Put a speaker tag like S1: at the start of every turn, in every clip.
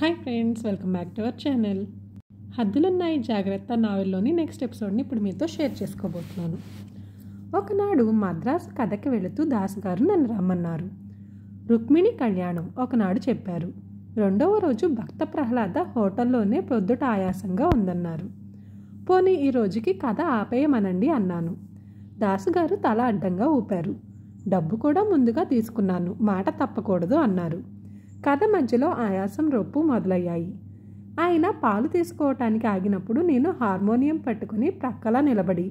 S1: hi friends welcome back to our channel హద్దులున్నాయి జాగ్రత్త నావెల్లోని నెక్స్ట్ ఎపిసోడ్ని ఇప్పుడు మీతో షేర్ చేసుకోబోతున్నాను ఒకనాడు మద్రాసు కథకి వెళుతూ దాసుగారు నన్ను రమ్మన్నారు రుక్మిణి కళ్యాణం ఒకనాడు చెప్పారు రెండవ రోజు భక్త ప్రహ్లాద హోటల్లోనే ప్రొద్దుట ఆయాసంగా ఉందన్నారు పోనీ ఈ రోజుకి కథ ఆపేయమనండి అన్నాను దాసుగారు తల అడ్డంగా ఊపారు డబ్బు కూడా ముందుగా తీసుకున్నాను మాట తప్పకూడదు అన్నారు కథ మధ్యలో ఆయాసం రొప్పు మొదలయ్యాయి ఆయన పాలు తీసుకోవటానికి ఆగినప్పుడు నేను హార్మోనియం పట్టుకుని ప్రక్కలా నిలబడి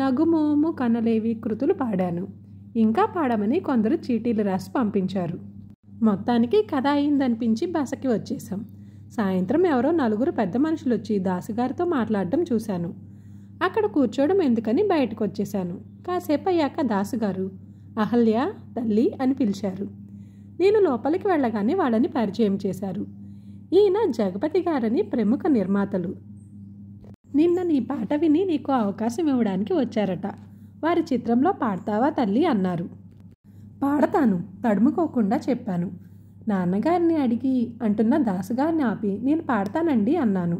S1: నగుమోము కనలేవి కృతులు పాడాను ఇంకా పాడమని కొందరు చీటీలు రాసి పంపించారు మొత్తానికి కథ అయిందనిపించి బసకి వచ్చేసాం సాయంత్రం ఎవరో నలుగురు పెద్ద మనుషులు వచ్చి దాసుగారితో మాట్లాడడం చూశాను అక్కడ కూర్చోవడం ఎందుకని బయటకు వచ్చేశాను కాసేపు అయ్యాక దాసుగారు అహల్య తల్లి అని పిలిచారు నేను లోపలికి వెళ్ళగానే వాళ్ళని పరిచయం చేశారు ఈయన జగపతి గారని ప్రముఖ నిర్మాతలు నిన్న నీ పాట విని నీకు అవకాశం ఇవ్వడానికి వచ్చారట వారి చిత్రంలో పాడతావా తల్లి అన్నారు పాడతాను తడుముకోకుండా చెప్పాను నాన్నగారిని అడిగి అంటున్న దాసుగారిని ఆపి నేను పాడతానండి అన్నాను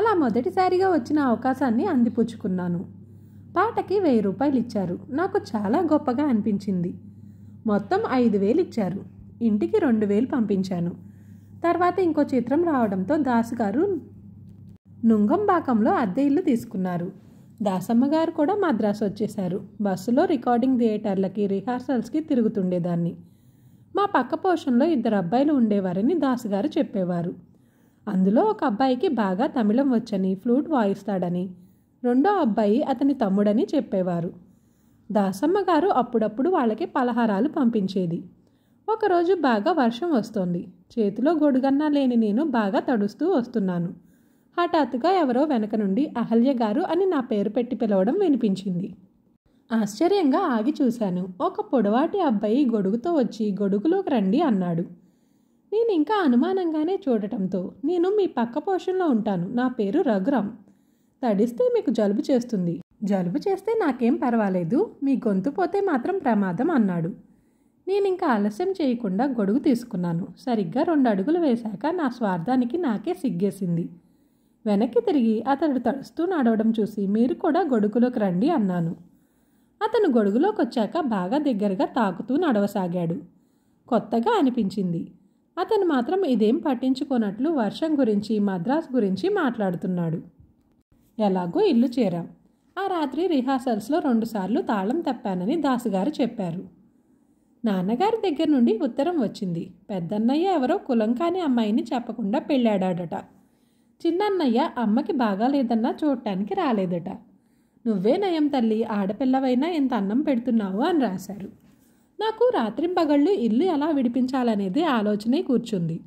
S1: అలా మొదటిసారిగా వచ్చిన అవకాశాన్ని అందిపుచ్చుకున్నాను పాటకి వెయ్యి రూపాయలు ఇచ్చారు నాకు చాలా గొప్పగా అనిపించింది మొత్తం ఐదు వేలు ఇచ్చారు ఇంటికి రెండు వేలు పంపించాను తర్వాత ఇంకో చిత్రం రావడంతో దాసు గారు నుంగంబాకంలో అద్దె ఇల్లు తీసుకున్నారు దాసమ్మ గారు కూడా మద్రాసు వచ్చేశారు బస్సులో రికార్డింగ్ థియేటర్లకి రిహార్సల్స్కి తిరుగుతుండేదాన్ని మా పక్క పోషణలో ఇద్దరు అబ్బాయిలు ఉండేవారని దాసుగారు చెప్పేవారు అందులో ఒక అబ్బాయికి బాగా తమిళం వచ్చని ఫ్లూట్ వాయిస్తాడని రెండో అబ్బాయి అతని తమ్ముడని చెప్పేవారు దాసమ్మ గారు అప్పుడప్పుడు వాళ్ళకి పలహారాలు పంపించేది ఒకరోజు బాగా వర్షం వస్తోంది చేతిలో గొడుగన్నా లేని నేను బాగా తడుస్తూ వస్తున్నాను హఠాత్తుగా ఎవరో వెనక నుండి అహల్య గారు అని నా పేరు పెట్టి పిలవడం వినిపించింది ఆశ్చర్యంగా ఆగి చూశాను ఒక పొడవాటి అబ్బాయి గొడుగుతో వచ్చి గొడుగులోకి రండి అన్నాడు నేను ఇంకా అనుమానంగానే చూడటంతో నేను మీ పక్క పోషన్లో ఉంటాను నా పేరు రఘురామ్ తడిస్తే మీకు జలుబు చేస్తుంది జలుబు చేస్తే నాకేం పర్వాలేదు మీ గొంతు పోతే మాత్రం ప్రమాదం అన్నాడు నేను ఇంకా ఆలస్యం చేయకుండా గొడుగు తీసుకున్నాను సరిగ్గా రెండు అడుగులు వేశాక నా స్వార్థానికి నాకే సిగ్గేసింది వెనక్కి తిరిగి అతడు తడుస్తూ నడవడం చూసి మీరు కూడా గొడుగులోకి రండి అన్నాను అతను గొడుగులోకి వచ్చాక బాగా దగ్గరగా తాకుతూ నడవసాగాడు కొత్తగా అనిపించింది అతను మాత్రం ఇదేం పట్టించుకోనట్లు వర్షం గురించి మద్రాసు గురించి మాట్లాడుతున్నాడు ఎలాగో ఇల్లు చేరాం ఆ రాత్రి రిహార్సల్స్లో రెండుసార్లు తాళం తప్పానని దాసుగారు చెప్పారు నాన్నగారి దగ్గర నుండి ఉత్తరం వచ్చింది పెద్దన్నయ్య ఎవరో కులం కాని అమ్మాయిని చెప్పకుండా పెళ్ళాడాడట చిన్నన్నయ్య అమ్మకి బాగాలేదన్నా చూడటానికి రాలేదట నువ్వే నయం తల్లి ఆడపిల్లవైనా ఇంత అన్నం పెడుతున్నావు అని రాశారు నాకు రాత్రింపగళ్ళు ఇల్లు ఎలా విడిపించాలనేది ఆలోచనే కూర్చుంది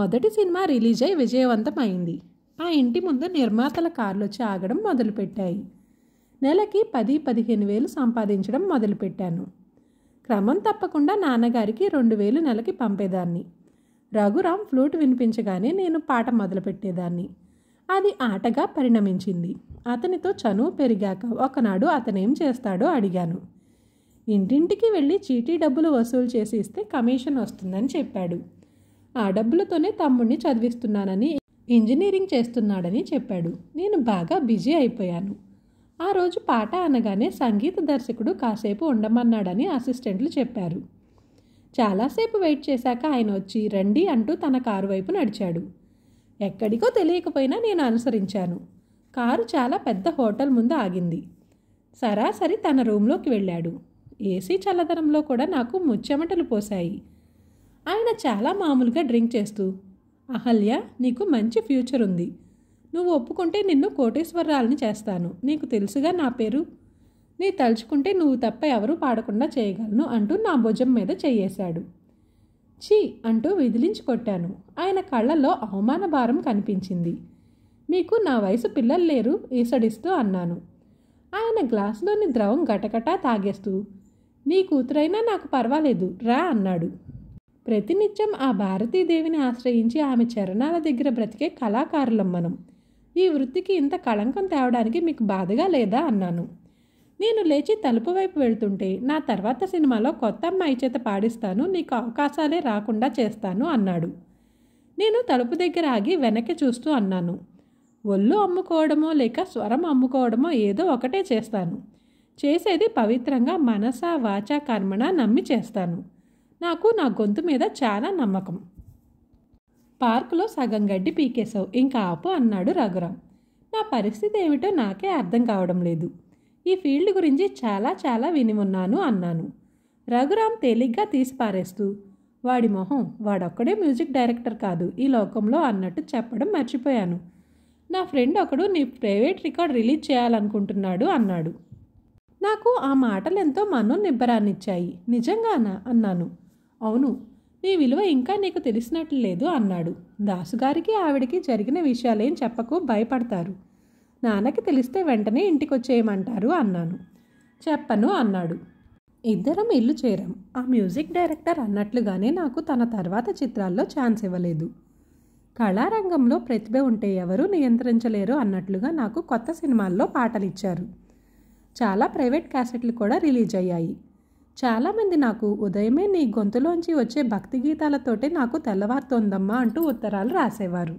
S1: మొదటి సినిమా రిలీజ్ అయి విజయవంతం అయింది ఆ ఇంటి ముందు నిర్మాతల కార్లు వచ్చి ఆగడం మొదలుపెట్టాయి నెలకి పది పదిహేను వేలు సంపాదించడం మొదలుపెట్టాను క్రమం తప్పకుండా నాన్నగారికి రెండు వేలు నెలకి పంపేదాన్ని రఘురాం ఫ్లూట్ వినిపించగానే నేను పాట మొదలుపెట్టేదాన్ని అది ఆటగా పరిణమించింది అతనితో చనువు పెరిగాక ఒకనాడు అతనేం చేస్తాడో అడిగాను ఇంటింటికి వెళ్ళి చీటీ డబ్బులు వసూలు చేసి ఇస్తే కమిషన్ వస్తుందని చెప్పాడు ఆ డబ్బులతోనే తమ్ముడిని చదివిస్తున్నానని ఇంజనీరింగ్ చేస్తున్నాడని చెప్పాడు నేను బాగా బిజీ అయిపోయాను ఆ రోజు పాట అనగానే సంగీత దర్శకుడు కాసేపు ఉండమన్నాడని అసిస్టెంట్లు చెప్పారు చాలాసేపు వెయిట్ చేశాక ఆయన వచ్చి రండి అంటూ తన కారు వైపు నడిచాడు ఎక్కడికో తెలియకపోయినా నేను అనుసరించాను కారు చాలా పెద్ద హోటల్ ముందు ఆగింది సరాసరి తన రూమ్లోకి వెళ్ళాడు ఏసీ చల్లదనంలో కూడా నాకు ముచ్చెమటలు పోశాయి ఆయన చాలా మామూలుగా డ్రింక్ చేస్తూ అహల్య నీకు మంచి ఫ్యూచర్ ఉంది నువ్వు ఒప్పుకుంటే నిన్ను కోటేశ్వరరాలని చేస్తాను నీకు తెలుసుగా నా పేరు నీ తలుచుకుంటే నువ్వు తప్ప ఎవరూ పాడకుండా చేయగలను అంటూ నా భుజం మీద చేయేశాడు చీ అంటూ విదిలించి కొట్టాను ఆయన కళ్ళల్లో అవమాన భారం కనిపించింది మీకు నా వయసు పిల్లలు లేరు ఈసడిస్తూ అన్నాను ఆయన గ్లాసులోని ద్రవం గటగటా తాగేస్తూ నీ కూతురైనా నాకు పర్వాలేదు రా అన్నాడు ప్రతినిత్యం ఆ భారతీదేవిని ఆశ్రయించి ఆమె చరణాల దగ్గర బ్రతికే కళాకారులం మనం ఈ వృత్తికి ఇంత కళంకం తేవడానికి మీకు బాధగా లేదా అన్నాను నేను లేచి తలుపు వైపు వెళ్తుంటే నా తర్వాత సినిమాలో కొత్త అమ్మాయి చేత పాడిస్తాను నీకు అవకాశాలే రాకుండా చేస్తాను అన్నాడు నేను తలుపు దగ్గర ఆగి వెనక్కి చూస్తూ అన్నాను ఒళ్ళు అమ్ముకోవడమో లేక స్వరం అమ్ముకోవడమో ఏదో ఒకటే చేస్తాను చేసేది పవిత్రంగా మనస వాచ కర్మణ నమ్మి చేస్తాను నాకు నా గొంతు మీద చాలా నమ్మకం పార్కులో సగం గడ్డి పీకేశావు ఇంకా ఆపు అన్నాడు రఘురాం నా పరిస్థితి ఏమిటో నాకే అర్థం కావడం లేదు ఈ ఫీల్డ్ గురించి చాలా చాలా విని ఉన్నాను అన్నాను రఘురాం తేలిగ్గా తీసిపారేస్తూ వాడి మొహం వాడొక్కడే మ్యూజిక్ డైరెక్టర్ కాదు ఈ లోకంలో అన్నట్టు చెప్పడం మర్చిపోయాను నా ఫ్రెండ్ ఒకడు నీ ప్రైవేట్ రికార్డ్ రిలీజ్ చేయాలనుకుంటున్నాడు అన్నాడు నాకు ఆ మాటలు ఎంతో మనో నిజంగానా అన్నాను అవును నీ విలువ ఇంకా నీకు తెలిసినట్లు లేదు అన్నాడు దాసుగారికి ఆవిడికి జరిగిన విషయాలేం చెప్పకు భయపడతారు నాన్నకి తెలిస్తే వెంటనే ఇంటికొచ్చేయమంటారు అన్నాను చెప్పను అన్నాడు ఇద్దరం ఇల్లు చేరాం ఆ మ్యూజిక్ డైరెక్టర్ అన్నట్లుగానే నాకు తన తర్వాత చిత్రాల్లో ఛాన్స్ ఇవ్వలేదు కళారంగంలో ప్రతిభ ఉంటే ఎవరూ నియంత్రించలేరు అన్నట్లుగా నాకు కొత్త సినిమాల్లో పాటలు ఇచ్చారు చాలా ప్రైవేట్ క్యాసెట్లు కూడా రిలీజ్ అయ్యాయి చాలామంది నాకు ఉదయమే నీ గొంతులోంచి వచ్చే భక్తి గీతాలతోటే నాకు తెల్లవారుతోందమ్మా అంటూ ఉత్తరాలు రాసేవారు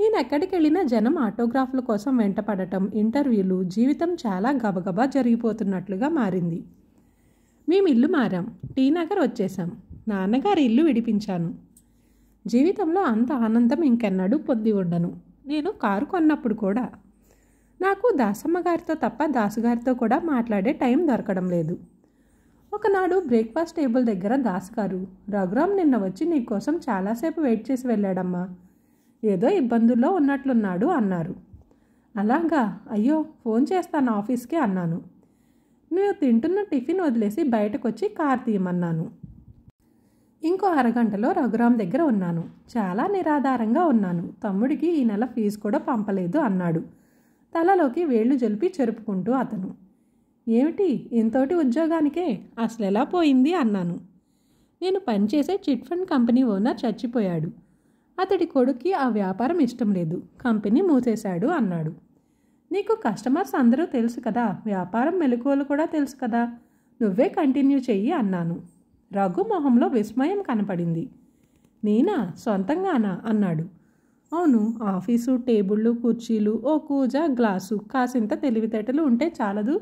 S1: నేను ఎక్కడికి వెళ్ళినా జనం ఆటోగ్రాఫ్ల కోసం వెంటపడటం ఇంటర్వ్యూలు జీవితం చాలా గబగబా జరిగిపోతున్నట్లుగా మారింది మేము ఇల్లు మారాం టీ నగర్ వచ్చేసాం నాన్నగారి ఇల్లు విడిపించాను జీవితంలో అంత ఆనందం ఇంకెన్నడూ పొంది ఉండను నేను కారు కొన్నప్పుడు కూడా నాకు దాసమ్మ గారితో తప్ప దాసుగారితో కూడా మాట్లాడే టైం దొరకడం లేదు ఒకనాడు బ్రేక్ఫాస్ట్ టేబుల్ దగ్గర దాస్ గారు రఘురామ్ నిన్న వచ్చి నీకోసం చాలాసేపు వెయిట్ చేసి వెళ్ళాడమ్మా ఏదో ఇబ్బందుల్లో ఉన్నట్లున్నాడు అన్నారు అలాగా అయ్యో ఫోన్ చేస్తాను ఆఫీస్కి అన్నాను నేను తింటున్న టిఫిన్ వదిలేసి బయటకు వచ్చి కార్ తీయమన్నాను ఇంకో అరగంటలో రఘురామ్ దగ్గర ఉన్నాను చాలా నిరాధారంగా ఉన్నాను తమ్ముడికి ఈ నెల ఫీజు కూడా పంపలేదు అన్నాడు తలలోకి వేళ్లు జలిపి చెరుపుకుంటూ అతను ఏమిటి ఇంతటి ఉద్యోగానికే అసలు ఎలా పోయింది అన్నాను నేను పనిచేసే చిట్ ఫండ్ కంపెనీ ఓనర్ చచ్చిపోయాడు అతడి కొడుక్కి ఆ వ్యాపారం ఇష్టం లేదు కంపెనీ మూసేశాడు అన్నాడు నీకు కస్టమర్స్ అందరూ తెలుసు కదా వ్యాపారం మెలకువలు కూడా తెలుసు కదా నువ్వే కంటిన్యూ చెయ్యి అన్నాను రఘు మొహంలో విస్మయం కనపడింది నేనా సొంతంగానా అన్నాడు అవును ఆఫీసు టేబుళ్ళు కుర్చీలు ఓ కూజ గ్లాసు కాసింత తెలివితేటలు ఉంటే చాలదు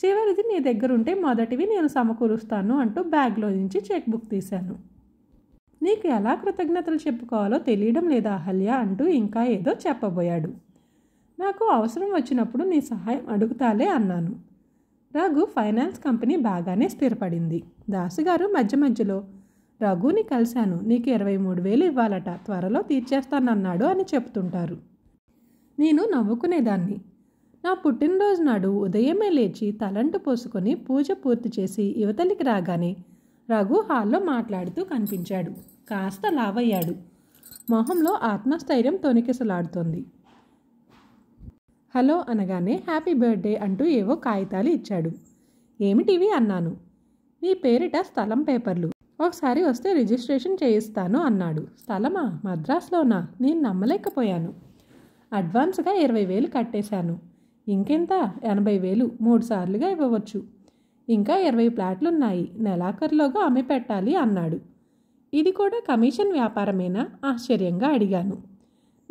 S1: చివరిది నీ దగ్గరుంటే మొదటివి నేను సమకూరుస్తాను అంటూ బ్యాగ్లో నుంచి చెక్ బుక్ తీశాను నీకు ఎలా కృతజ్ఞతలు చెప్పుకోవాలో తెలియడం లేదా అహల్య అంటూ ఇంకా ఏదో చెప్పబోయాడు నాకు అవసరం వచ్చినప్పుడు నీ సహాయం అడుగుతాలే అన్నాను రఘు ఫైనాన్స్ కంపెనీ బాగానే స్థిరపడింది దాసుగారు మధ్య మధ్యలో రఘుని కలిశాను నీకు ఇరవై మూడు వేలు ఇవ్వాలట త్వరలో తీర్చేస్తానన్నాడు అని చెప్తుంటారు నేను నవ్వుకునేదాన్ని నా పుట్టినరోజు నాడు ఉదయమే లేచి తలంటు పోసుకొని పూజ పూర్తి చేసి యువతలికి రాగానే రఘు హాల్లో మాట్లాడుతూ కనిపించాడు కాస్త లావయ్యాడు మొహంలో ఆత్మస్థైర్యం తొనికిసలాడుతోంది హలో అనగానే హ్యాపీ బర్త్డే అంటూ ఏవో కాగితాలు ఇచ్చాడు ఏమిటివి అన్నాను నీ పేరిట స్థలం పేపర్లు ఒకసారి వస్తే రిజిస్ట్రేషన్ చేయిస్తాను అన్నాడు స్థలమా మద్రాసులోనా నేను నమ్మలేకపోయాను అడ్వాన్స్గా ఇరవై వేలు కట్టేశాను ఇంకెంత ఎనభై వేలు మూడు సార్లుగా ఇవ్వవచ్చు ఇంకా ఇరవై ప్లాట్లున్నాయి నెలాఖరులోగా అమ్మి పెట్టాలి అన్నాడు ఇది కూడా కమిషన్ వ్యాపారమేనా ఆశ్చర్యంగా అడిగాను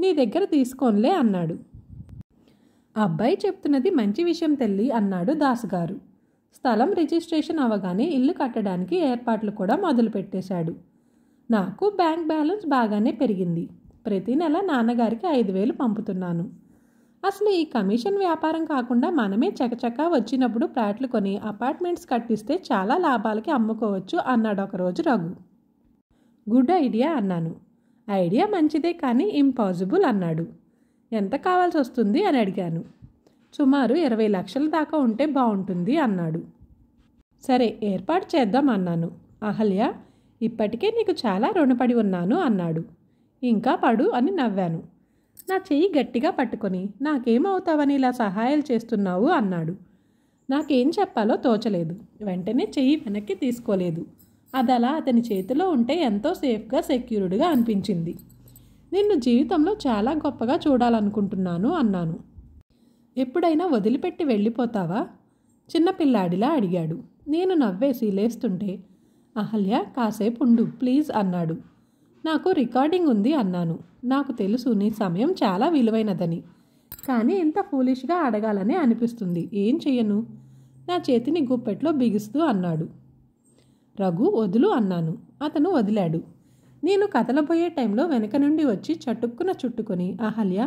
S1: నీ దగ్గర తీసుకోన్లే అన్నాడు అబ్బాయి చెప్తున్నది మంచి విషయం తెల్లి అన్నాడు దాసుగారు స్థలం రిజిస్ట్రేషన్ అవగానే ఇల్లు కట్టడానికి ఏర్పాట్లు కూడా మొదలుపెట్టేశాడు నాకు బ్యాంక్ బ్యాలెన్స్ బాగానే పెరిగింది ప్రతి నెల నాన్నగారికి ఐదు వేలు పంపుతున్నాను అసలు ఈ కమిషన్ వ్యాపారం కాకుండా మనమే చకచకా వచ్చినప్పుడు ప్లాట్లు కొని అపార్ట్మెంట్స్ కట్టిస్తే చాలా లాభాలకి అమ్ముకోవచ్చు అన్నాడు ఒకరోజు రఘు గుడ్ ఐడియా అన్నాను ఐడియా మంచిదే కానీ ఇంపాసిబుల్ అన్నాడు ఎంత కావాల్సి వస్తుంది అని అడిగాను సుమారు ఇరవై లక్షల దాకా ఉంటే బాగుంటుంది అన్నాడు సరే ఏర్పాటు చేద్దాం అన్నాను అహల్య ఇప్పటికే నీకు చాలా రుణపడి ఉన్నాను అన్నాడు ఇంకా పడు అని నవ్వాను నా చెయ్యి గట్టిగా పట్టుకొని నాకేమవుతావని ఇలా సహాయాలు చేస్తున్నావు అన్నాడు నాకేం చెప్పాలో తోచలేదు వెంటనే చెయ్యి వెనక్కి తీసుకోలేదు అది అలా అతని చేతిలో ఉంటే ఎంతో సేఫ్గా సెక్యూర్డ్గా అనిపించింది నిన్ను జీవితంలో చాలా గొప్పగా చూడాలనుకుంటున్నాను అన్నాను ఎప్పుడైనా వదిలిపెట్టి వెళ్ళిపోతావా చిన్నపిల్లాడిలా అడిగాడు నేను నవ్వేసి లేస్తుంటే అహల్య కాసేపు ఉండు ప్లీజ్ అన్నాడు నాకు రికార్డింగ్ ఉంది అన్నాను నాకు తెలుసు నీ సమయం చాలా విలువైనదని కానీ ఇంత ఫూలిష్గా అడగాలనే అనిపిస్తుంది ఏం చెయ్యను నా చేతిని గుప్పెట్లో బిగుస్తూ అన్నాడు రఘు వదులు అన్నాను అతను వదిలాడు నేను కదలబోయే టైంలో వెనక నుండి వచ్చి చటుక్కున చుట్టుకొని Ahalya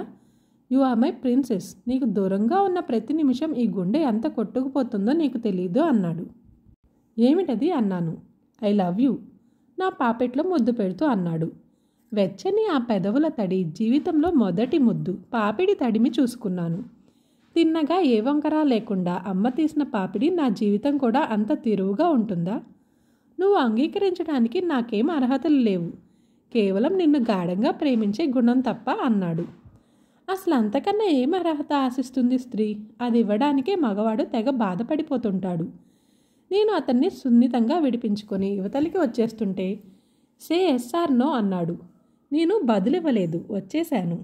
S1: you are my princess నీకు దూరంగా ఉన్న ప్రతి నిమిషం ఈ గుండె ఎంత కొట్టుకుపోతుందో నీకు తెలీదు అన్నాడు ఏమిటది అన్నాను ఐ లవ్ యూ నా పాపెట్లో ముద్దు పెడుతూ అన్నాడు వెచ్చని ఆ పెదవుల తడి జీవితంలో మొదటి ముద్దు పాపిడి తడిమి చూసుకున్నాను తిన్నగా ఏ వంకరా లేకుండా అమ్మ తీసిన పాపిడి నా జీవితం కూడా అంత తిరువుగా ఉంటుందా నువ్వు అంగీకరించడానికి నాకేం అర్హతలు లేవు కేవలం నిన్ను గాఢంగా ప్రేమించే గుణం తప్ప అన్నాడు అసలు అంతకన్నా ఏం అర్హత ఆశిస్తుంది స్త్రీ అది ఇవ్వడానికే మగవాడు తెగ బాధపడిపోతుంటాడు నేను అతన్ని సున్నితంగా విడిపించుకొని యువతలకి వచ్చేస్తుంటే సే ఎస్ఆర్ నో అన్నాడు నేను బదులివ్వలేదు వచ్చేశాను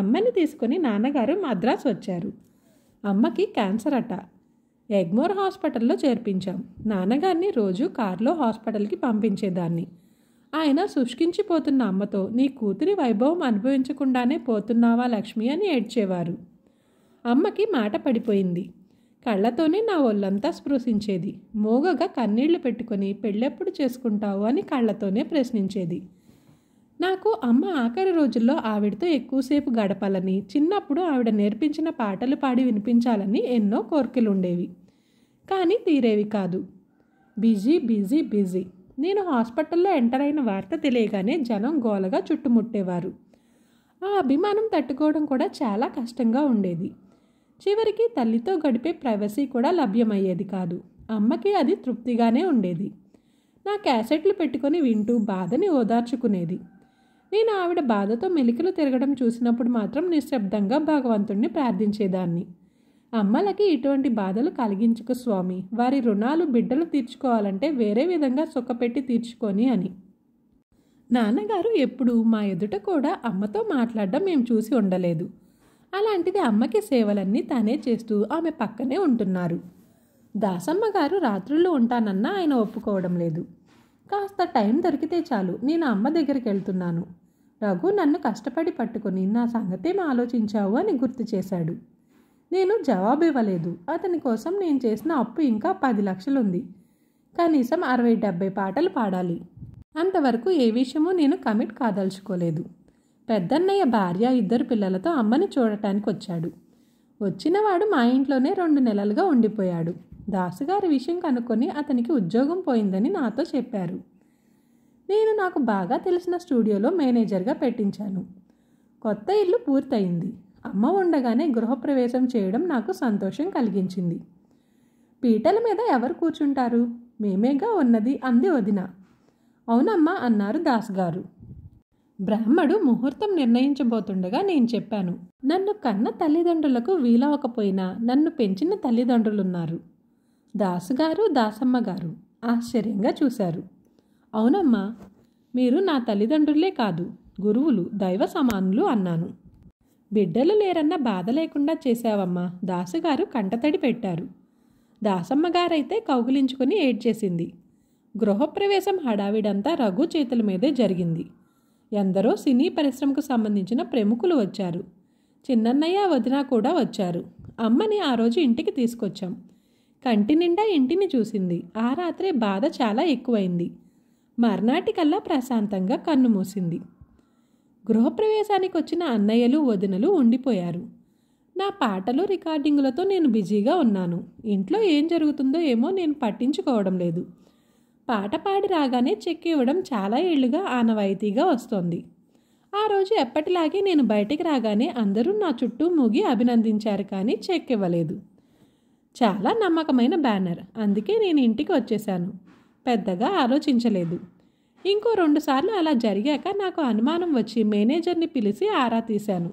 S1: అమ్మని తీసుకొని నాన్నగారు మద్రాస్ వచ్చారు అమ్మకి క్యాన్సర్ అట ఎగ్మోర్ హాస్పిటల్లో చేర్పించాం నాన్నగారిని రోజు కారులో హాస్పిటల్కి పంపించేదాన్ని ఆయన శుష్కించిపోతున్న అమ్మతో నీ కూతురి వైభవం అనుభవించకుండానే పోతున్నావా లక్ష్మి అని ఏడ్చేవారు అమ్మకి మాట పడిపోయింది కళ్ళతోనే నా ఒళ్ళంతా స్పృశించేది మోగగా కన్నీళ్లు పెట్టుకొని పెళ్ళెప్పుడు చేసుకుంటావు అని కళ్ళతోనే ప్రశ్నించేది నాకు అమ్మ ఆఖరి రోజుల్లో ఆవిడతో ఎక్కువసేపు గడపాలని చిన్నప్పుడు ఆవిడ నేర్పించిన పాటలు పాడి వినిపించాలని ఎన్నో కోరికలు ఉండేవి కానీ తీరేవి కాదు బిజీ బిజీ బిజీ నేను హాస్పిటల్లో ఎంటర్ అయిన వార్త తెలియగానే జనం గోలగా చుట్టుముట్టేవారు ఆ అభిమానం తట్టుకోవడం కూడా చాలా కష్టంగా ఉండేది చివరికి తల్లితో గడిపే ప్రైవసీ కూడా లభ్యమయ్యేది కాదు అమ్మకి అది తృప్తిగానే ఉండేది నా క్యాసెట్లు పెట్టుకొని వింటూ బాధని ఓదార్చుకునేది నేను ఆవిడ బాధతో మెలికలు తిరగడం చూసినప్పుడు మాత్రం నిశ్శబ్దంగా భగవంతుణ్ణి ప్రార్థించేదాన్ని అమ్మలకి ఇటువంటి బాధలు కలిగించుకు స్వామి వారి రుణాలు బిడ్డలు తీర్చుకోవాలంటే వేరే విధంగా సుఖపెట్టి తీర్చుకొని అని నాన్నగారు ఎప్పుడూ మా ఎదుట కూడా అమ్మతో మాట్లాడడం మేము చూసి ఉండలేదు అలాంటిది అమ్మకి సేవలన్నీ తానే చేస్తూ ఆమె పక్కనే ఉంటున్నారు దాసమ్మ గారు రాత్రుల్లో ఉంటానన్నా ఆయన ఒప్పుకోవడం లేదు కాస్త టైం దొరికితే చాలు నేను అమ్మ దగ్గరికి వెళ్తున్నాను రఘు నన్ను కష్టపడి పట్టుకుని నా సంగతేం ఆలోచించావు అని గుర్తు చేశాడు నేను జవాబు ఇవ్వలేదు అతని కోసం నేను చేసిన అప్పు ఇంకా పది లక్షలుంది కనీసం అరవై డెబ్బై పాటలు పాడాలి అంతవరకు ఏ విషయమూ నేను కమిట్ కాదలుచుకోలేదు పెద్దన్నయ్య భార్య ఇద్దరు పిల్లలతో అమ్మని చూడటానికి వచ్చాడు వచ్చినవాడు మా ఇంట్లోనే రెండు నెలలుగా ఉండిపోయాడు దాసుగారి విషయం కనుక్కొని అతనికి ఉద్యోగం పోయిందని నాతో చెప్పారు నేను నాకు బాగా తెలిసిన స్టూడియోలో మేనేజర్గా పెట్టించాను కొత్త ఇల్లు పూర్తయింది అమ్మ ఉండగానే గృహప్రవేశం చేయడం నాకు సంతోషం కలిగించింది పీటల మీద ఎవరు కూర్చుంటారు మేమేగా ఉన్నది అంది వదిన అవునమ్మా అన్నారు దాసుగారు బ్రాహ్మడు ముహూర్తం నిర్ణయించబోతుండగా నేను చెప్పాను నన్ను కన్న తల్లిదండ్రులకు వీలవకపోయినా నన్ను పెంచిన తల్లిదండ్రులున్నారు దాసుగారు దాసమ్మగారు ఆశ్చర్యంగా చూశారు అవునమ్మా మీరు నా తల్లిదండ్రులే కాదు గురువులు దైవ సమానులు అన్నాను బిడ్డలు లేరన్న బాధ లేకుండా చేశావమ్మా దాసుగారు కంటతడి పెట్టారు దాసమ్మగారైతే కౌగులించుకుని ఏడ్చేసింది గృహప్రవేశం హడావిడంతా రఘు చేతుల మీదే జరిగింది ఎందరో సినీ పరిశ్రమకు సంబంధించిన ప్రముఖులు వచ్చారు చిన్నన్నయ్య వదిన కూడా వచ్చారు అమ్మని ఆ రోజు ఇంటికి తీసుకొచ్చాం కంటి నిండా ఇంటిని చూసింది ఆ రాత్రే బాధ చాలా ఎక్కువైంది మర్నాటికల్లా ప్రశాంతంగా కన్ను మూసింది గృహప్రవేశానికి వచ్చిన అన్నయ్యలు వదినలు ఉండిపోయారు నా పాటలు రికార్డింగులతో నేను బిజీగా ఉన్నాను ఇంట్లో ఏం జరుగుతుందో ఏమో నేను పట్టించుకోవడం లేదు పాట పాడి రాగానే చెక్ ఇవ్వడం చాలా ఏళ్లుగా ఆనవాయితీగా వస్తోంది ఆ రోజు ఎప్పటిలాగే నేను బయటికి రాగానే అందరూ నా చుట్టూ మూగి అభినందించారు కానీ చెక్ ఇవ్వలేదు చాలా నమ్మకమైన బ్యానర్ అందుకే నేను ఇంటికి వచ్చేసాను పెద్దగా ఆలోచించలేదు ఇంకో రెండుసార్లు అలా జరిగాక నాకు అనుమానం వచ్చి మేనేజర్ని పిలిచి ఆరా తీశాను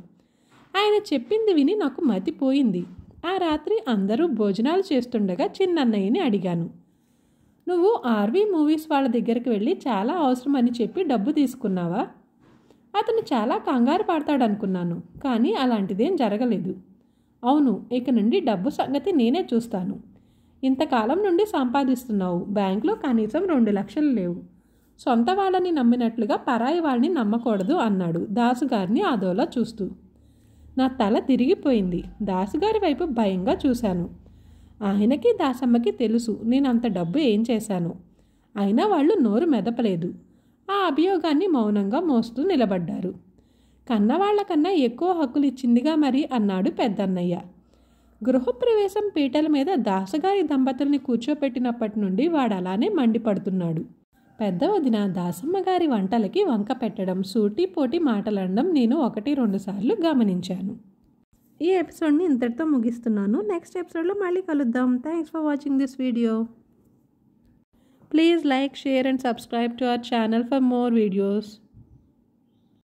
S1: ఆయన చెప్పింది విని నాకు మతిపోయింది ఆ రాత్రి అందరూ భోజనాలు చేస్తుండగా చిన్నన్నయ్యని అడిగాను నువ్వు ఆర్వీ మూవీస్ వాళ్ళ దగ్గరికి వెళ్ళి చాలా అవసరం అని చెప్పి డబ్బు తీసుకున్నావా అతను చాలా కంగారు పడతాడనుకున్నాను కానీ అలాంటిదేం జరగలేదు అవును ఇక నుండి డబ్బు సంగతి నేనే చూస్తాను ఇంతకాలం నుండి సంపాదిస్తున్నావు బ్యాంకులో కనీసం రెండు లక్షలు లేవు సొంత వాళ్ళని నమ్మినట్లుగా పరాయి వాళ్ళని నమ్మకూడదు అన్నాడు దాసుగారిని అదోలా చూస్తూ నా తల తిరిగిపోయింది దాసుగారి వైపు భయంగా చూశాను ఆయనకి దాసమ్మకి తెలుసు నేను అంత డబ్బు ఏం చేశాను అయినా వాళ్ళు నోరు మెదపలేదు ఆ అభియోగాన్ని మౌనంగా మోస్తూ నిలబడ్డారు కన్నవాళ్లకన్నా ఎక్కువ హక్కులు ఇచ్చిందిగా మరి అన్నాడు పెద్దన్నయ్య గృహప్రవేశం పీటల మీద దాసగారి దంపతుల్ని కూర్చోపెట్టినప్పటి నుండి వాడు అలానే మండిపడుతున్నాడు పెద్ద వదిన దాసమ్మగారి వంటలకి వంక పెట్టడం పోటీ మాటలనడం నేను ఒకటి రెండుసార్లు గమనించాను ఈ ఎపిసోడ్ని ఇంతటితో ముగిస్తున్నాను నెక్స్ట్ ఎపిసోడ్లో మళ్ళీ కలుద్దాం thanks for watching this video please like share and subscribe to our channel for more videos